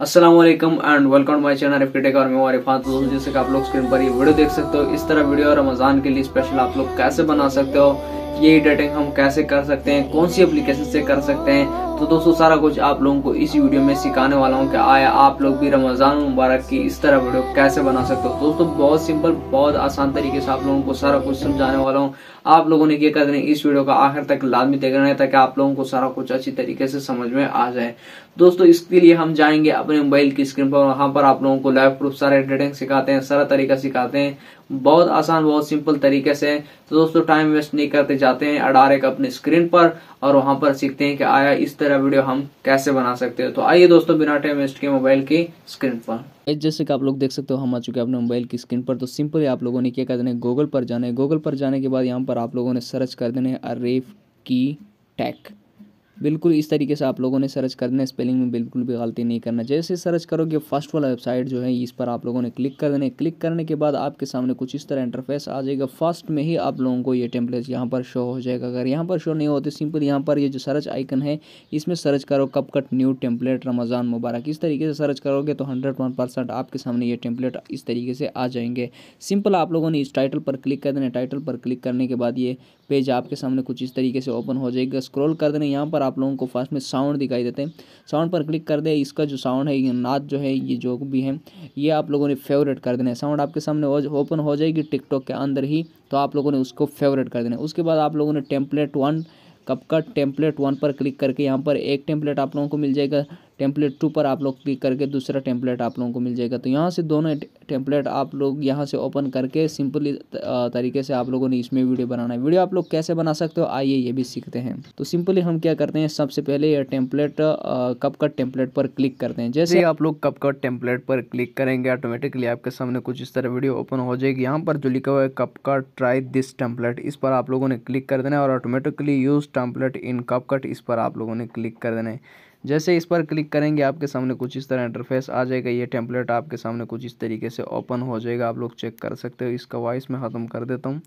Aslam and welcome my channel और मैं अरिफान जैसे कि आप लोग स्क्रीन पर ये वीडियो देख सकते हो इस तरह वीडियो रमज़ान के लिए स्पेशल आप लोग कैसे बना सकते हो ये एडिटिंग हम कैसे कर सकते हैं कौन सी एप्लीकेशन से कर सकते हैं तो दोस्तों सारा कुछ आप लोगों को इसी वीडियो में सिखाने वाला हूँ कि आया आप लोग भी रमज़ान मुबारक की इस तरह वीडियो कैसे बना सकते हो दोस्तों बहुत सिंपल बहुत आसान तरीके से आप लोगों को सारा कुछ समझाने वाला हूँ आप लोगों ने ये कर है इस वीडियो का आखिर तक लाजमी देख है ताकि आप लोगों को सारा कुछ अच्छी तरीके से समझ में आ जाए दोस्तों इसके लिए हम जाएंगे अपने मोबाइल की स्क्रीन पर वहाँ पर आप लोगों को लाइव प्रूफ सारे एडिटिंग सिखाते हैं सारा तरीका सिखाते हैं बहुत आसान बहुत सिंपल तरीके से तो दोस्तों टाइम वेस्ट नहीं करते जाते हैं डायरेक्ट अपने स्क्रीन पर और वहां पर सीखते हैं कि आया इस तरह जरा वीडियो हम कैसे बना सकते हैं तो आइए दोस्तों बिना टाइम वेस्ट के मोबाइल की स्क्रीन पर जैसे कि आप लोग देख सकते हो हम आ चुके हैं अपने मोबाइल की स्क्रीन पर तो सिंपली आप लोगों ने क्या कर देना है गूगल पर जाना है गूगल पर जाने के बाद यहाँ पर आप लोगों ने सर्च कर देना है अरेफ की टैक बिल्कुल इस तरीके से आप लोगों ने सर्च करना है स्पेलिंग में बिल्कुल भी गलती नहीं करना जैसे सर्च करोगे फर्स्ट वाला वेबसाइट जो है इस पर आप लोगों ने क्लिक कर देना क्लिक करने के बाद आपके सामने कुछ इस तरह इंटरफेस आ जाएगा फर्स्ट में ही आप लोगों को ये टेम्पलेट यहाँ पर शो हो जाएगा अगर यहाँ पर शो नहीं होते सिंपल यहाँ पर ये जो सर्च आइकन है इसमें सर्च करो CapCut new template Ramzan मुबारक इस तरीके से सर्च करोगे तो हंड्रेड वन परसेंट आपके सामने ये टेम्पलेट इस तरीके से आ जाएंगे सिंपल आप लोगों ने इस टाइटल पर क्लिक कर देना टाइटल पर क्लिक करने के बाद ये पेज आपके सामने कुछ इस तरीके से ओपन हो जाएगा स्क्रोल कर देना यहाँ पर आप लोगों को फर्स्ट में साउंड दिखाई देते हैं साउंड पर क्लिक कर दे इसका जो साउंड है ये नाथ जो है ये जो भी है ये आप लोगों ने फेवरेट कर देना है साउंड आपके सामने ओपन हो जाएगी टिकटॉक के अंदर ही तो आप लोगों ने उसको फेवरेट कर देना है उसके बाद आप लोगों ने टेम्पलेट वन कप का टेम्पलेट वन पर क्लिक करके यहाँ पर एक टेम्पलेट आप लोगों को मिल जाएगा टेम्पलेट टू पर आप लोग क्लिक करके दूसरा टेम्पलेट आप लोगों को मिल जाएगा तो यहाँ से दोनों टेम्पलेट आप लोग यहाँ से ओपन करके सिंपली तरीके से आप लोगों ने इसमें वीडियो बनाना है वीडियो आप लोग कैसे बना सकते हो आइए ये भी सीखते हैं तो सिंपली हम क्या करते हैं सबसे पहले यह टेम्पलेट कप कट टेम्पलेट पर क्लिक करते हैं जैसे आप लोग कप कट टेम्पलेट पर क्लिक करेंगे ऑटोमेटिकली आपके सामने कुछ इस तरह वीडियो ओपन हो जाएगी यहाँ पर जो लिखा हुआ है CapCut try this template इस पर आप लोगों ने क्लिक कर देना है और automatically use template in CapCut इस पर आप लोगों ने क्लिक कर देना है जैसे इस पर क्लिक करेंगे आपके सामने कुछ इस तरह इंटरफेस आ जाएगा ये टेम्पलेट आपके सामने कुछ इस तरीके से से ओपन हो जाएगा आप लोग चेक कर सकते हो इसका वॉइस मैं ख़त्म कर देता हूँ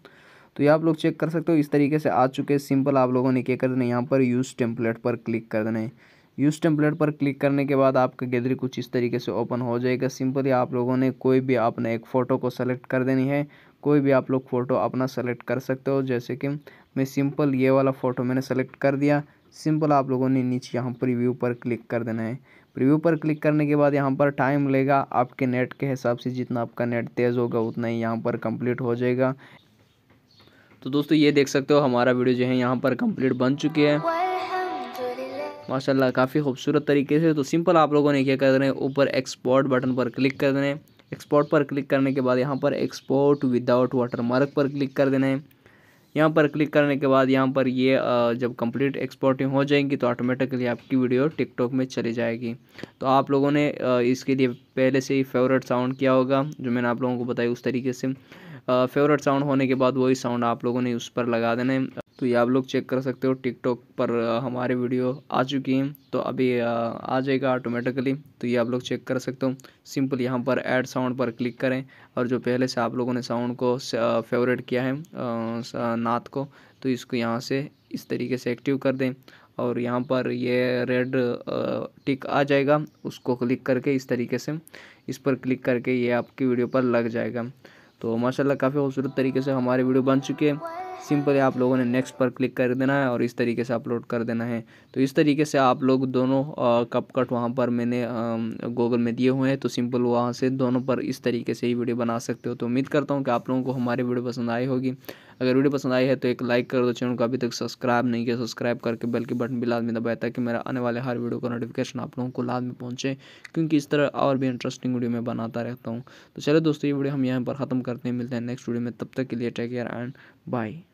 तो ये आप लोग चेक कर सकते हो इस तरीके से आ चुके हैं सिंपल आप लोगों ने क्या कर देना यहाँ पर यूज़ टेम्पलेट पर क्लिक कर देना है यूज़ टेम्पलेट पर क्लिक करने के बाद आपका गैलरी कुछ इस तरीके से ओपन हो जाएगा सिंपली आप लोगों ने कोई भी आपने एक फ़ोटो को सेलेक्ट कर देनी है कोई भी आप लोग फ़ोटो अपना सेलेक्ट कर सकते हो जैसे कि मैं सिंपल ये वाला फ़ोटो मैंने सेलेक्ट कर दिया सिंपल आप लोगों ने नीचे यहाँ पर व्यू पर क्लिक कर देना है प्रीव्यू पर क्लिक करने के बाद यहाँ पर टाइम लेगा आपके नेट के हिसाब से जितना आपका नेट तेज़ होगा उतना ही यहाँ पर कंप्लीट हो जाएगा तो दोस्तों ये देख सकते हो हमारा वीडियो जो है यहाँ पर कंप्लीट बन चुकी है माशाल्लाह काफ़ी खूबसूरत तरीके से तो सिंपल आप लोगों ने क्या कर रहे है ऊपर एक्सपोर्ट बटन पर क्लिक कर देना है एक्सपोर्ट पर क्लिक करने के बाद यहाँ पर एक्सपोर्ट विदाउट वाटर मार्क पर क्लिक कर देना है यहाँ पर क्लिक करने के बाद यहाँ पर ये जब कंप्लीट एक्सपोर्टिंग हो जाएंगी तो ऑटोमेटिकली आपकी वीडियो टिकटॉक में चली जाएगी तो आप लोगों ने इसके लिए पहले से ही फेवरेट साउंड किया होगा जो मैंने आप लोगों को बताया उस तरीके से फेवरेट साउंड होने के बाद वही साउंड आप लोगों ने उस पर लगा देना है तो ये आप लोग चेक कर सकते हो टिकटॉक पर हमारे वीडियो आ चुकी हैं तो अभी आ जाएगा ऑटोमेटिकली तो ये आप लोग चेक कर सकते हो सिंपल यहाँ पर ऐड साउंड पर क्लिक करें और जो पहले से आप लोगों ने साउंड को फेवरेट किया है नात को तो इसको यहाँ से इस तरीके से एक्टिव कर दें और यहाँ पर ये रेड टिक आ जाएगा उसको क्लिक करके इस तरीके से इस पर क्लिक करके ये आपकी वीडियो पर लग जाएगा तो माशाल्लाह काफ़ी खूबसूरत तरीके से हमारी वीडियो बन चुकी है सिंपल आप लोगों ने नेक्स्ट पर क्लिक कर देना है और इस तरीके से अपलोड कर देना है तो इस तरीके से आप लोग दोनों कप कट वहाँ पर मैंने गूगल में दिए हुए हैं तो सिंपल वहाँ से दोनों पर इस तरीके से ही वीडियो बना सकते हो तो उम्मीद करता हूँ कि आप लोगों को हमारी वीडियो पसंद आई होगी अगर वीडियो पसंद आई है तो एक लाइक कर दो चैनल को अभी तक सब्सक्राइब नहीं किया सब्सक्राइब करके बेल के बटन भी में दबाया ताकि मेरा आने वाले हर वीडियो का नोटिफिकेशन आप लोगों को लाद में पहुँचे क्योंकि इस तरह और भी इंटरेस्टिंग वीडियो मैं बनाता रहता हूँ तो चलो दोस्तों ये वीडियो हम यहाँ पर ख़त्म करते हैं मिलते हैं नेक्स्ट वीडियो में तब तक के लिए टेक केयर एंड बाय